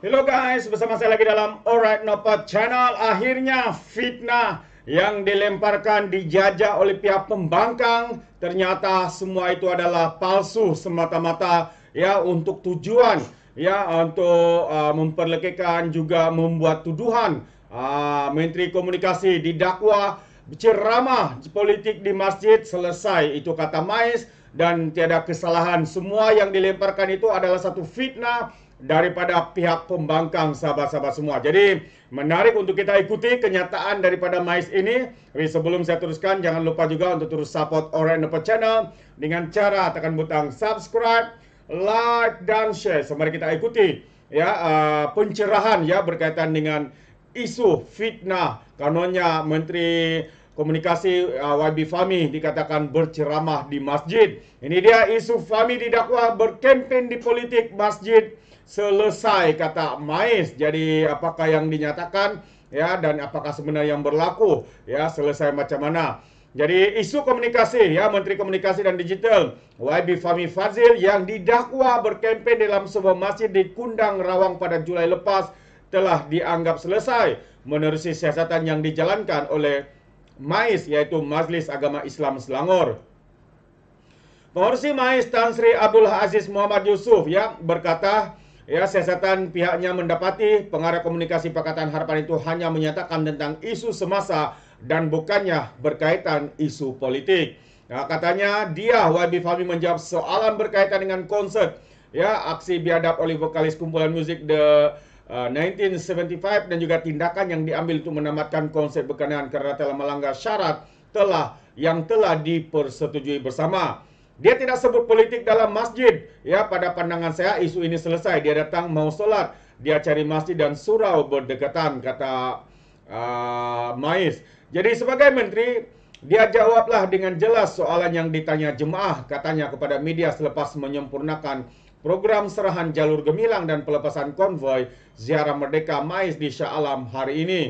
Hello guys, bersama saya lagi dalam Alright Nopot Channel. Akhirnya fitnah yang dilemparkan dijajah oleh pihak pembangkang ternyata semua itu adalah palsu semata-mata ya untuk tujuan ya untuk uh, memperlekehkan juga membuat tuduhan uh, Menteri Komunikasi didakwa ceramah politik di masjid selesai itu kata Mais dan tiada kesalahan semua yang dilemparkan itu adalah satu fitnah daripada pihak pembangkang sahabat-sahabat semua. Jadi menarik untuk kita ikuti kenyataan daripada MAIS ini. Tapi sebelum saya teruskan, jangan lupa juga untuk terus support Orange Nepal Channel dengan cara tekan butang subscribe, like, dan share. Sembari kita ikuti ya uh, pencerahan ya berkaitan dengan isu fitnah. kanonnya Menteri komunikasi uh, YB Fami dikatakan berceramah di masjid. Ini dia isu Fami didakwa berkempen di politik masjid selesai kata Mais. Jadi apakah yang dinyatakan ya dan apakah sebenarnya yang berlaku ya selesai macam mana? Jadi isu komunikasi ya Menteri Komunikasi dan Digital YB Fahmi Fazil yang didakwa berkempen dalam sebuah masjid di Kundang Rawang pada Julai lepas telah dianggap selesai menerusi siasatan yang dijalankan oleh MAIS yaitu Majelis Agama Islam Selangor. Pengurusi MAIS Tan Sri Abdul Aziz Muhammad Yusuf ya berkata ya sesatan pihaknya mendapati pengarah komunikasi Pakatan Harapan itu hanya menyatakan tentang isu semasa dan bukannya berkaitan isu politik. Ya, katanya dia Wabi Fahmi menjawab soalan berkaitan dengan konsert ya aksi biadab oleh vokalis kumpulan musik The 1975 ah, dan juga tindakan yang diambil untuk menamatkan konsep berkenaan kerana telah melanggar syarat telah yang telah dipersetujui bersama. Dia tidak sebut politik dalam masjid. Ya, pada pandangan saya isu ini selesai. Dia datang mau solat. Dia cari masjid dan surau berdekatan, kata uh, ah, Mais. Jadi sebagai menteri, dia jawablah dengan jelas soalan yang ditanya jemaah, katanya kepada media selepas menyempurnakan Program serahan jalur gemilang dan pelepasan konvoi ziarah Merdeka Mais di Shah Alam hari ini.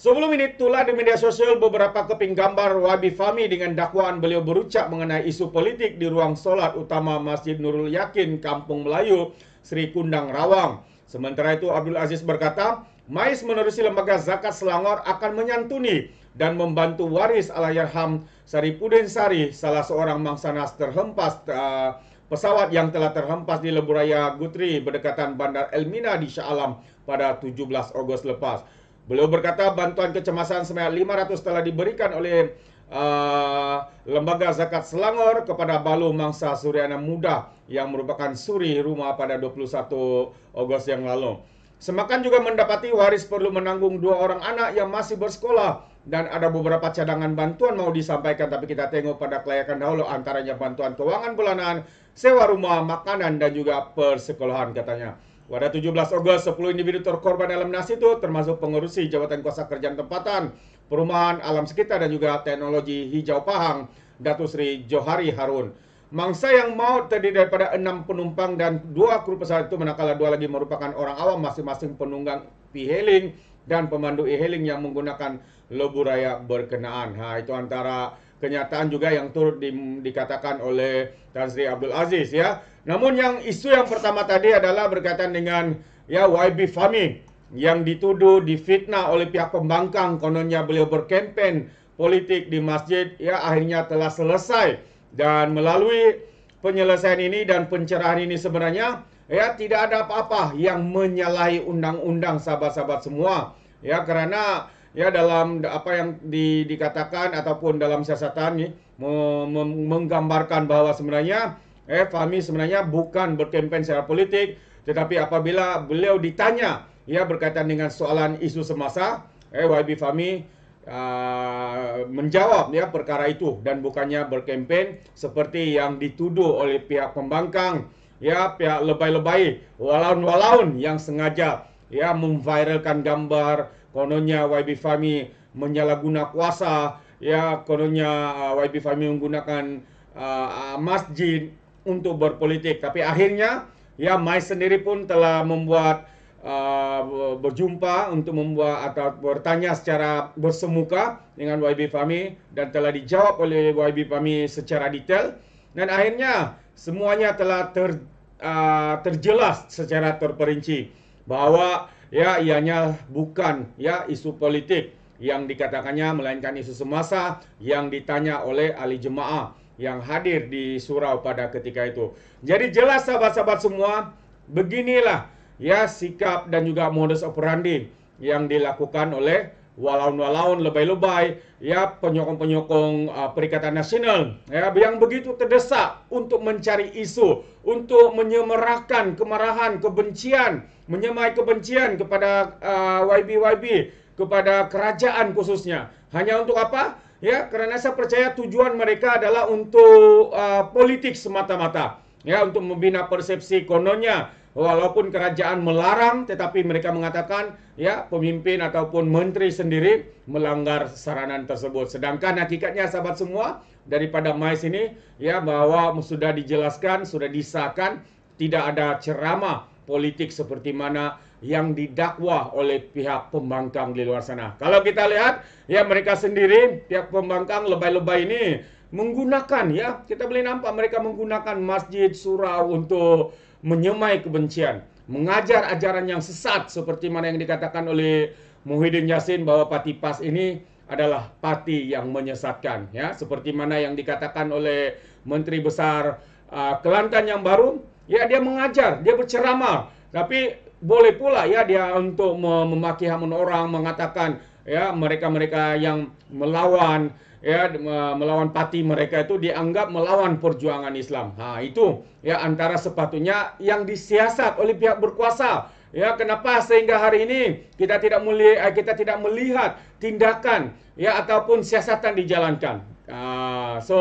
Sebelum ini itulah di media sosial beberapa keping gambar Wabi Fahmi dengan dakwaan beliau berucap mengenai isu politik di ruang solat utama Masjid Nurul Yakin, Kampung Melayu, Sri Kundang Rawang. Sementara itu Abdul Aziz berkata, Mais menerusi lembaga zakat Selangor akan menyantuni dan membantu waris Alayarham Sari Sari, salah seorang mangsa nas terhempas uh, Pesawat yang telah terhempas di Leburaya Gutri berdekatan Bandar Elmina di Shah Alam pada 17 Ogos lepas. Beliau berkata bantuan kecemasan sebanyak 500 telah diberikan oleh uh, Lembaga Zakat Selangor kepada Balu Mangsa Suryana Muda yang merupakan suri rumah pada 21 Ogos yang lalu. Semakan juga mendapati waris perlu menanggung dua orang anak yang masih bersekolah dan ada beberapa cadangan bantuan mau disampaikan tapi kita tengok pada kelayakan dahulu antaranya bantuan keuangan bulanan, sewa rumah, makanan, dan juga persekolahan katanya. Pada 17 Ogos, 10 individu terkorban dalam nasi itu termasuk pengurusi jabatan kuasa kerjaan tempatan, perumahan, alam sekitar, dan juga teknologi hijau Pahang, Datu Sri Johari Harun. Mangsa yang maut terdiri daripada enam penumpang dan dua kru pesawat itu manakala dua lagi merupakan orang awam masing-masing penunggang e-hailing dan pemandu e-hailing yang menggunakan leburaya berkenaan. Ha, itu antara kenyataan juga yang turut di, dikatakan oleh Tan Sri Abdul Aziz ya. Namun yang isu yang pertama tadi adalah berkaitan dengan ya YB Fami yang dituduh difitnah oleh pihak pembangkang kononnya beliau berkempen politik di masjid ya akhirnya telah selesai dan melalui penyelesaian ini dan pencerahan ini sebenarnya ya tidak ada apa-apa yang menyalahi undang-undang sahabat-sahabat semua ya karena ya dalam apa yang di, dikatakan ataupun dalam siasatan nih menggambarkan bahwa sebenarnya eh Fahmi sebenarnya bukan berkampanye secara politik tetapi apabila beliau ditanya ya berkaitan dengan soalan isu semasa eh YB Fahmi uh, menjawab ya perkara itu dan bukannya berkampanye seperti yang dituduh oleh pihak pembangkang ya pihak lebay-lebay walaun-walaun yang sengaja ya memviralkan gambar kononnya YB Fahmi menyalahguna kuasa ya kononnya uh, YB Fahmi menggunakan uh, uh, masjid untuk berpolitik tapi akhirnya ya Mai sendiri pun telah membuat uh, berjumpa untuk membuat atau bertanya secara bersemuka dengan YB Fahmi dan telah dijawab oleh YB Fahmi secara detail dan akhirnya semuanya telah ter, uh, terjelas secara terperinci bahwa uh, ya ianya bukan ya isu politik yang dikatakannya melainkan isu semasa yang ditanya oleh ahli jemaah yang hadir di surau pada ketika itu. Jadi jelas sahabat-sahabat semua, beginilah ya sikap dan juga modus operandi yang dilakukan oleh walaun-walaun lebay-lebay ya penyokong-penyokong uh, Perikatan Nasional ya yang begitu terdesak untuk mencari isu untuk menyemerahkan kemarahan kebencian menyemai kebencian kepada uh, YB-YB kepada kerajaan khususnya hanya untuk apa ya karena saya percaya tujuan mereka adalah untuk uh, politik semata-mata ya untuk membina persepsi kononnya walaupun kerajaan melarang tetapi mereka mengatakan ya pemimpin ataupun menteri sendiri melanggar saranan tersebut. Sedangkan hakikatnya sahabat semua daripada MAIS ini ya bahwa sudah dijelaskan, sudah disahkan tidak ada ceramah politik seperti mana yang didakwa oleh pihak pembangkang di luar sana. Kalau kita lihat ya mereka sendiri pihak pembangkang lebay-lebay ini menggunakan ya kita boleh nampak mereka menggunakan masjid surau untuk menyemai kebencian, mengajar ajaran yang sesat seperti mana yang dikatakan oleh Muhyiddin Yassin bahwa pati pas ini adalah pati yang menyesatkan ya seperti mana yang dikatakan oleh Menteri Besar uh, Kelantan yang baru ya dia mengajar, dia berceramah tapi boleh pula ya dia untuk mem memaki hamun orang mengatakan ya mereka-mereka yang melawan ya melawan pati mereka itu dianggap melawan perjuangan Islam. Ha itu ya antara sepatunya yang disiasat oleh pihak berkuasa. Ya kenapa sehingga hari ini kita tidak melihat eh, kita tidak melihat tindakan ya ataupun siasatan dijalankan. Ha, so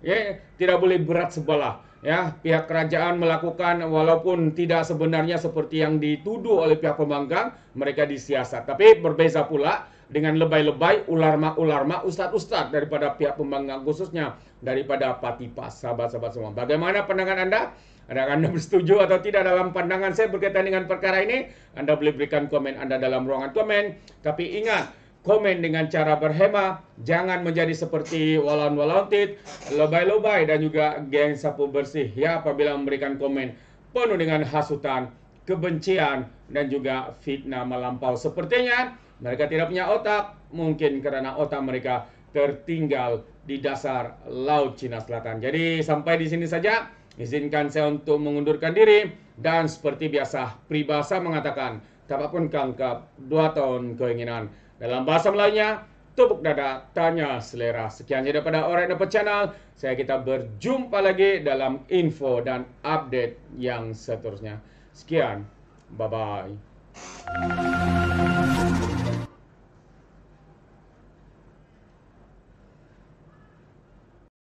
ya tidak boleh berat sebelah. ya pihak kerajaan melakukan walaupun tidak sebenarnya seperti yang dituduh oleh pihak pembangkang mereka disiasat tapi berbeza pula dengan lebay-lebay ularma-ularma ustad-ustad daripada pihak pembangkang khususnya daripada patipas sahabat-sahabat semua bagaimana pandangan anda Adakah Anda bersetuju atau tidak dalam pandangan saya berkaitan dengan perkara ini? Anda boleh berikan komen Anda dalam ruangan komen. Tapi ingat, komen dengan cara berhemat, jangan menjadi seperti walon-walontit, lebay-lebay dan juga geng sapu bersih ya apabila memberikan komen penuh dengan hasutan, kebencian dan juga fitnah melampau. Sepertinya mereka tidak punya otak, mungkin karena otak mereka tertinggal di dasar laut Cina Selatan. Jadi sampai di sini saja. Izinkan saya untuk mengundurkan diri dan seperti biasa pribasa mengatakan tak pun kangkap dua tahun keinginan. Dalam bahasa Melayunya, tubuk dada tanya selera. Sekian saja daripada Orang Dapat Channel. Saya kita berjumpa lagi dalam info dan update yang seterusnya. Sekian. Bye-bye.